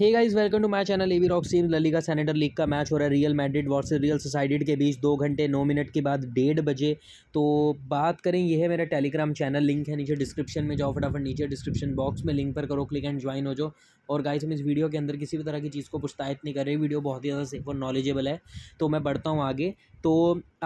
hey guys welcome to my channel एवी रॉक सीन ललीगा सेनेटर लीग का मैच हो रहा है Real Madrid versus Real Sociedad के बीच दो घंटे नौ मिनट के बाद डेढ़ बजे तो बात करें ये है मेरा टेलीग्राम चैनल लिंक है नीचे डिस्क्रिप्शन में जाओ फटाफट नीचे डिस्क्रिप्शन बॉक्स में लिंक पर करो क्लिक एंड ज्वाइन हो जाओ और गाइस हम इस वीडियो के अंदर किसी भी तरह की चीज़ को पुस्तायत नहीं कर रहे वीडियो बहुत ही ज़्यादा सेफ और नॉलेजेबल है तो मैं बढ़ता हूँ आगे तो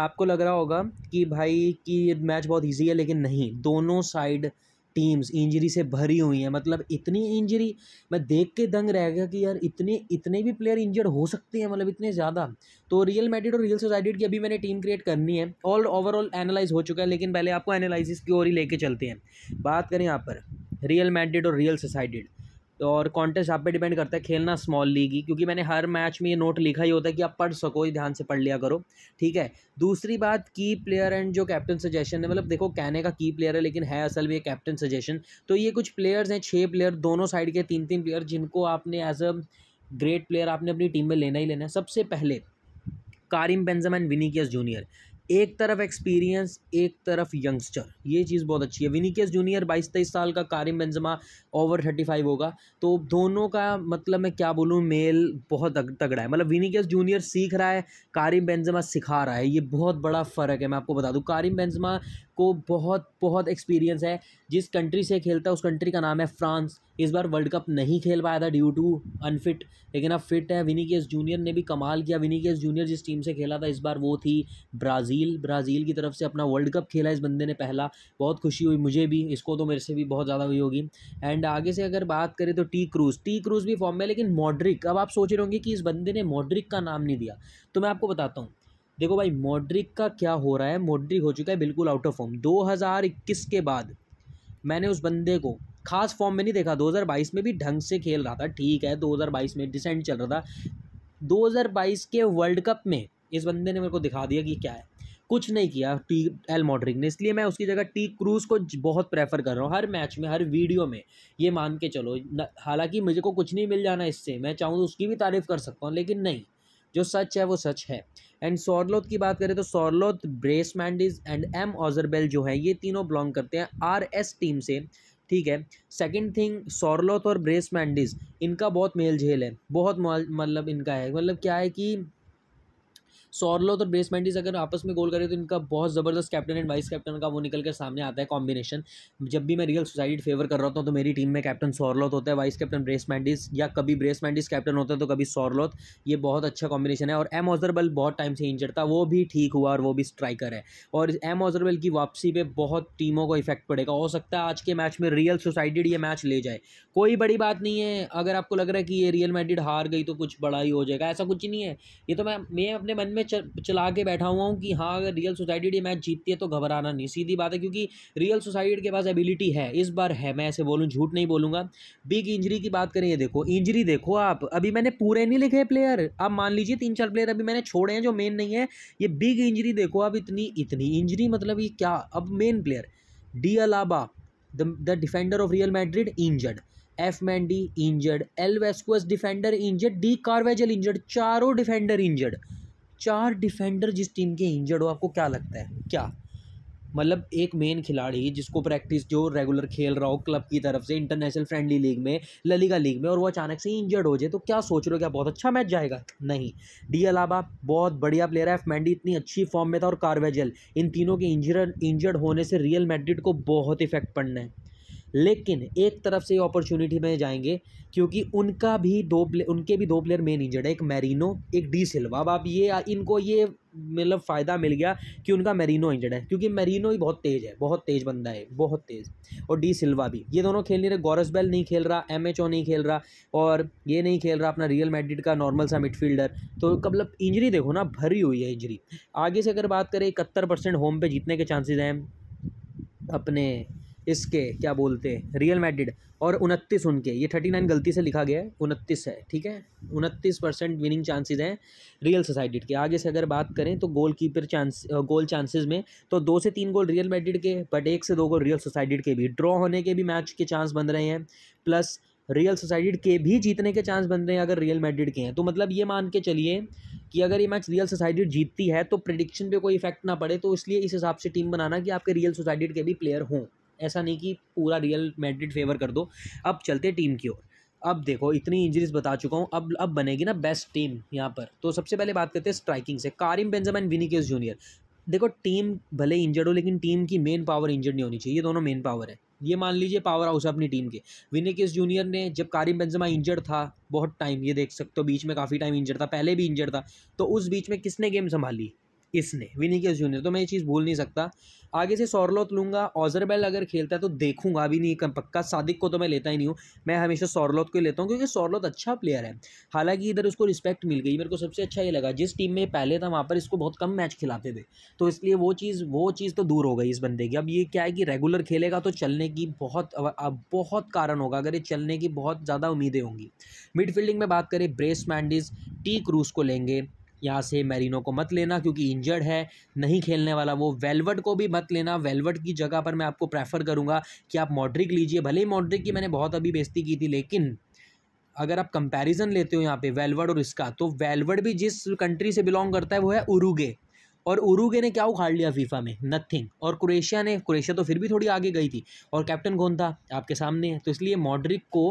आपको लग रहा होगा कि भाई कि मैच बहुत ईजी है लेकिन नहीं दोनों साइड टीम्स इंजरी से भरी हुई हैं मतलब इतनी इंजरी मैं देख के दंग रह गया कि यार इतने इतने भी प्लेयर इंजर्ड हो सकते हैं मतलब इतने ज़्यादा तो रियल मैडिड और रियल सोसाइटी की अभी मैंने टीम क्रिएट करनी है ऑल ओवरऑल एनालाइज हो चुका है लेकिन पहले आपको एनालिसिस की ओर ही लेके चलते हैं बात करें यहाँ पर रियल मेडिड और रियल सोसाइटेड और कॉन्टेस्ट आप पे डिपेंड करता है खेलना स्मॉल लीग ही क्योंकि मैंने हर मैच में ये नोट लिखा ही होता है कि आप पढ़ सको ध्यान से पढ़ लिया करो ठीक है दूसरी बात की प्लेयर एंड जो कैप्टन सजेशन है मतलब देखो कहने का की प्लेयर है लेकिन है असल में कैप्टन सजेशन तो ये कुछ प्लेयर्स हैं छः प्लेयर दोनों साइड के तीन तीन प्लेयर जिनको आपने एज अ ग्रेट प्लेयर आपने अपनी टीम में लेना ही लेना है सबसे पहले कारिम बेंजम एंड विनीकियस जूनियर एक तरफ एक्सपीरियंस एक तरफ यंगस्टर ये चीज़ बहुत अच्छी है विनीकेस जूनियर बाईस तेईस साल का Karim Benzema over thirty five होगा तो दोनों का मतलब मैं क्या बोलूँ मेल बहुत तगड़ा है मतलब विनीकेस जूनियर सीख रहा है कारिम बेंजमा सिखा रहा है ये बहुत बड़ा फ़र्क है मैं आपको बता दूँ कारिम बेंजमा को बहुत बहुत एक्सपीरियंस है जिस कंट्री से खेलता है उस कंट्री का नाम है फ्रांस इस बार वर्ल्ड कप नहीं खेल पाया था ड्यू टू अनफिट लेकिन अब फिट है केस जूनियर ने भी कमाल किया केस जूनियर जिस टीम से खेला था इस बार वो थी ब्राज़ील ब्राज़ील की तरफ से अपना वर्ल्ड कप खेला इस बंदे ने पहला बहुत खुशी हुई मुझे भी इसको तो मेरे से भी बहुत ज़्यादा हुई होगी एंड आगे से अगर बात करें तो टी क्रूज़ टी क्रूज़ भी फॉर्म में लेकिन मॉड्रिक अब आप सोच रहे होंगे कि इस बंदे ने मॉड्रिक का नाम नहीं दिया तो मैं आपको बताता हूँ देखो भाई मॉड्रिक का क्या हो रहा है मॉड्रिक हो चुका है बिल्कुल आउट ऑफ फॉर्म 2021 के बाद मैंने उस बंदे को खास फॉर्म में नहीं देखा 2022 में भी ढंग से खेल रहा था ठीक है 2022 में डिसेंट चल रहा था 2022 के वर्ल्ड कप में इस बंदे ने मेरे को दिखा दिया कि क्या है कुछ नहीं किया टी एल मॉड्रिक ने इसलिए मैं उसकी जगह टी क्रूज़ को बहुत प्रेफर कर रहा हूँ हर मैच में हर वीडियो में ये मान के चलो हालांकि मुझे को कुछ नहीं मिल जाना इससे मैं चाहूँ तो उसकी भी तारीफ़ कर सकता हूँ लेकिन नहीं जो सच है वो सच है एंड सौरलोत की बात करें तो Sorloth Brais Mendez and M Oyarzabal जो है ये तीनों बिलोंग करते हैं आर एस टीम से ठीक है सेकंड थिंग सौरलोत और ब्रेस मैंडिस इनका बहुत मेल झेल है बहुत मतलब इनका है मतलब क्या है कि सॉर्लोथ और बेसमेंटिस अगर आपस में गोल करें तो इनका बहुत ज़बरदस्त कैप्टन एंड वाइस कैप्टन का वो निकल कर सामने आता है कॉम्बिनेशन जब भी मैं रियल सोसाइटी फेवर कर रहा हूँ तो मेरी टीम में कैप्टन सॉर्लोथ होता है वाइस कैप्टन ब्रेस ब्रेसमेंटिस या कभी ब्रेस ब्रेसमेंटिस कैप्टन होता है तो कभी सॉर्लोथ ये बहुत अच्छा कॉम्बिनेशन है और एम ऑजरबल बहुत टाइम से इंजर्ड था वो भी ठीक हुआ और वो भी स्ट्राइकर है और एम ऑजरबल की वापसी पर बहुत टीमों को इफेक्ट पड़ेगा हो सकता है आज के मैच में रियल सोसाइटी ये मैच ले जाए कोई बड़ी बात नहीं है अगर आपको लग रहा है कि ये रियल मैड्रिड हार गई तो कुछ बड़ा ही हो जाएगा ऐसा कुछ नहीं है ये तो मैं मैं अपने मन में में चला के बैठा हुआ हूँ कि हाँ अगर रियल सोसाइटी ये मैच जीतती है तो घबराना नहीं सीधी बात है क्योंकि रियल सोसाइटी के पास एबिलिटी है इस बार है मैं ऐसे बोलूँ झूठ नहीं बोलूँगा बिग इंजरी की बात करें ये देखो इंजरी देखो आप अभी मैंने पूरे नहीं लिखे प्लेयर आप मान लीजिए तीन चार प्लेयर अभी मैंने छोड़े हैं जो मेन नहीं है ये बिग इंजरी देखो आप इतनी इतनी इंजरी मतलब ये क्या अब main player D Alaba the defender of Real Madrid injured F Mendy injured L Vazquez defender injured D Carvajal injured चारों डिफेंडर इंजर्ड चार डिफेंडर जिस टीम के इंजर्ड हो आपको क्या लगता है क्या मतलब एक मेन खिलाड़ी जिसको प्रैक्टिस जो रेगुलर खेल रहा हो क्लब की तरफ से इंटरनेशनल फ्रेंडली लीग में ललिगा लीग में और वो अचानक से इंजर्ड हो जाए तो क्या सोच रहे हो क्या बहुत अच्छा मैच जाएगा नहीं डी अलाबा बहुत बढ़िया प्लेयर है मैंडी इतनी अच्छी फॉर्म में था और कार्वेजल इन तीनों के इंजर्ड इंजर्ड होने से रियल मेडिट को बहुत इफेक्ट पड़ना है लेकिन एक तरफ से अपॉर्चुनिटी में जाएंगे क्योंकि उनका भी दो प्ले उनके भी दो प्लेयर मेन इंजर्ड है एक मैरिनो एक डी सिल्वा अब आप ये इनको ये मतलब फ़ायदा मिल गया कि उनका मेरीनो इंजर्ड है क्योंकि मैरिनो ही बहुत तेज़ है बहुत तेज़ बंदा है बहुत तेज़ और डी सिल्वा भी ये दोनों खेल नहीं रहे गौरस बेल नहीं खेल रहा एम एच ओ नहीं खेल रहा और ये नहीं खेल रहा अपना रियल मेडिट का नॉर्मल सा मिडफील्डर तो मतलब इंजरी देखो ना भरी हुई है इंजरी आगे से अगर बात करें इकहत्तर परसेंट होम पर जीतने के चांसेज हैं अपने इसके क्या बोलते हैं रियल मैड्रिड और उनतीस उनके ये थर्टी नाइन गलती से लिखा गया है उनतीस है ठीक है उनतीस परसेंट विनिंग चांसेज हैं रियल सोसाइटी के आगे से अगर बात करें तो goal keeper chance goal chances में तो दो से तीन गोल रियल मैड्रिड के बट एक से दो गोल रियल सोसाइटी के भी ड्रॉ होने के भी मैच के चांस बन रहे हैं प्लस रियल सोसाइटी के भी जीतने के चांस बन रहे हैं अगर रियल मैड्रिड के हैं तो मतलब ये मान के चलिए कि अगर ये मैच रियल सोसाइटी जीतती है तो प्रडिक्शन पर कोई इफेक्ट ना पड़े तो इसलिए इस हिसाब से टीम बनाना कि आपके रियल सोसाइटी के भी प्लेयर हों ऐसा नहीं कि पूरा रियल मेड्रिड फेवर कर दो अब चलते टीम की ओर अब देखो इतनी इंजरीज बता चुका हूँ अब अब बनेगी ना बेस्ट टीम यहाँ पर तो सबसे पहले बात करते हैं स्ट्राइकिंग से Karim Benzema and Vinicius Junior देखो टीम भले इंजर्ड हो लेकिन टीम की मेन पावर इंजर्ड नहीं होनी चाहिए ये दोनों मेन पावर है ये मान लीजिए पावर हाउस है अपनी टीम के विनिकेस जूनियर ने जब कारिम बेंजमा इंजर्ड था बहुत टाइम ये देख सकते हो बीच में काफ़ी टाइम इंजर्ड था पहले भी इंजर्ड था तो उस बीच में किसने गेम संभाली इसने विनिकस जूनियर तो मैं ये चीज़ भूल नहीं सकता आगे से सौरलोत लूँगा ऑजरबेल अगर खेलता है तो देखूंगा अभी नहीं कम पक्का सादिक को तो मैं लेता ही नहीं हूँ मैं हमेशा सौरलोत को ही लेता हूँ क्योंकि सौरलोत अच्छा प्लेयर है हालांकि इधर उसको रिस्पेक्ट मिल गई मेरे को सबसे अच्छा ये लगा जिस टीम में पहले था वहाँ पर इसको बहुत कम मैच खिलाते थे तो इसलिए वो चीज़ वो चीज़ तो दूर हो गई इस बंदे की अब ये क्या है कि रेगुलर खेलेगा तो चलने की बहुत अब बहुत कारण होगा अगर ये चलने की बहुत ज़्यादा उम्मीदें होंगी मिड फील्डिंग में बात करें ब्रेस मैंडिस टी क्रूज को लेंगे यहाँ से मेरिनो को मत लेना क्योंकि इंजर्ड है नहीं खेलने वाला वो वेलवर्ड को भी मत लेना वेलवर्ड की जगह पर मैं आपको प्रेफर करूँगा कि आप मॉड्रिक लीजिए भले ही मॉड्रिक की मैंने बहुत अभी बेजती की थी लेकिन अगर आप कंपैरिजन लेते हो यहाँ पे वेलवर्ड और इसका तो वेलवर्ड भी जिस कंट्री से बिलोंग करता है वो है उरुगे और उरुगे ने क्या उखाड़ लिया फीफा में नथिंग और क्रोएशिया ने क्रोएशिया तो फिर भी थोड़ी आगे गई थी और कैप्टन कौन था आपके सामने है तो इसलिए मॉड्रिक को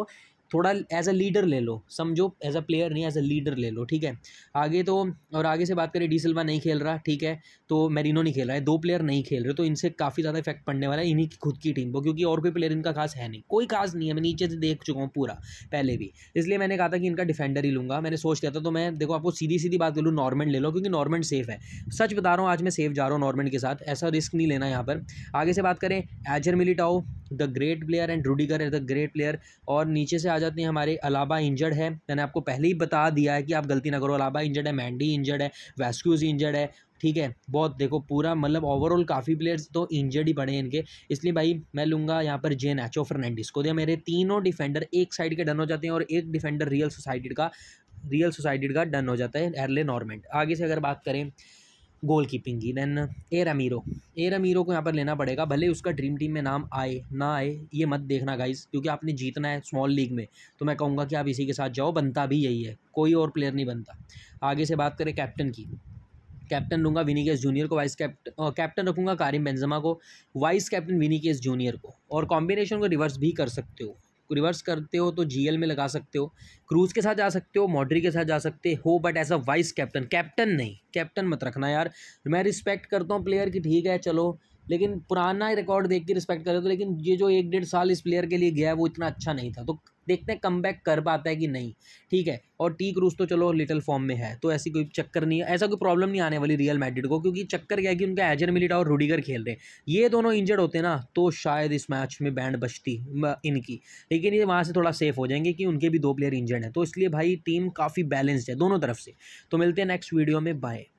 थोड़ा एज अ लीडर ले लो समझो एज अ प्लेयर नहीं एज अ लीडर ले लो ठीक है आगे तो और आगे से बात करें डी सिल्वा नहीं खेल रहा ठीक है तो मेरिनो नहीं खेल रहा है दो प्लेयर नहीं खेल रहे तो इनसे काफ़ी ज़्यादा इफेक्ट पड़ने वाला है इन्हीं की खुद की टीम को क्योंकि और कोई प्लेयर इनका खास है नहीं कोई खास नहीं है मैं नीचे से देख चुका हूँ पूरा पहले भी इसलिए मैंने कहा था कि इनका डिफेंडर ही लूँगा मैंने सोच लिया था तो मैं देखो आपको सीधी सीधी बात बोलूँ नॉर्मेंट ले लो क्योंकि नॉर्मेंट सेफ है सच बता रहा हूँ आज मैं सेफ जा रहा हूँ नॉर्मेंट के साथ ऐसा रिस्क नहीं लेना यहाँ पर आगे से बात करें Eder Militao the great player and Rudiger is the great player और नीचे से आ जाते हैं हमारे अलाबा इंजर्ड है मैंने आपको पहले ही बता दिया है कि आप गलती ना करो अलाबा इंजर्ड है मैंडी इंजर्ड है वैस्क्यूज इंजर्ड है ठीक है बहुत देखो पूरा मतलब ओवरऑल काफ़ी प्लेयर्स तो इंजर्ड ही पड़े हैं इनके इसलिए भाई मैं लूँगा यहाँ पर जे नैचो फर्नैंडिस को दिया मेरे तीनों डिफेंडर एक साइड के डन हो जाते हैं और एक डिफेंडर रियल सोसाइटी का रियल सोसाइटी का डन हो जाता है एरले नॉर्मेंट आगे से अगर बात करें गोल कीपिंग की देन ए अमीरो ए अमीरो को यहाँ पर लेना पड़ेगा भले उसका ड्रीम टीम में नाम आए ना आए ये मत देखना गाइस क्योंकि आपने जीतना है स्मॉल लीग में तो मैं कहूँगा कि आप इसी के साथ जाओ बनता भी यही है कोई और प्लेयर नहीं बनता आगे से बात करें कैप्टन की कैप्टन दूंगा विनीकेस जूनियर को वाइस कैप्टन कैप्टन रखूँगा कारिम बेंजमा को वाइस कैप्टन विनीकेस जूनियर को और कॉम्बिनेशन को रिवर्स भी कर सकते हो रिवर्स करते हो तो जीएल में लगा सकते हो क्रूज के साथ जा सकते हो मॉड्री के साथ जा सकते हो but as a vice captain captain नहीं कैप्टन मत रखना यार मैं रिस्पेक्ट करता हूँ प्लेयर की ठीक है चलो लेकिन पुराना रिकॉर्ड देख के रिस्पेक्ट कर रहे तो लेकिन ये जो एक डेढ़ साल इस प्लेयर के लिए गया है वो इतना अच्छा नहीं था तो देखते हैं कम कर पाता है कि नहीं ठीक है और टी क्रूज तो चलो लिटिल फॉर्म में है तो ऐसी कोई चक्कर नहीं ऐसा कोई प्रॉब्लम नहीं आने वाली रियल मैडिड को क्योंकि चक्कर क्या है कि उनका एजर मिलिटा और रूडीगर खेल रहे हैं ये दोनों इंजर्ड होते ना तो शायद इस मैच में बैंड बचती इनकी लेकिन ये वहाँ से थोड़ा सेफ हो जाएंगे कि उनके भी दो प्लेयर इंजर्ड हैं तो इसलिए भाई टीम काफ़ी बैलेंस्ड है दोनों तरफ से तो मिलते हैं नेक्स्ट वीडियो में बाय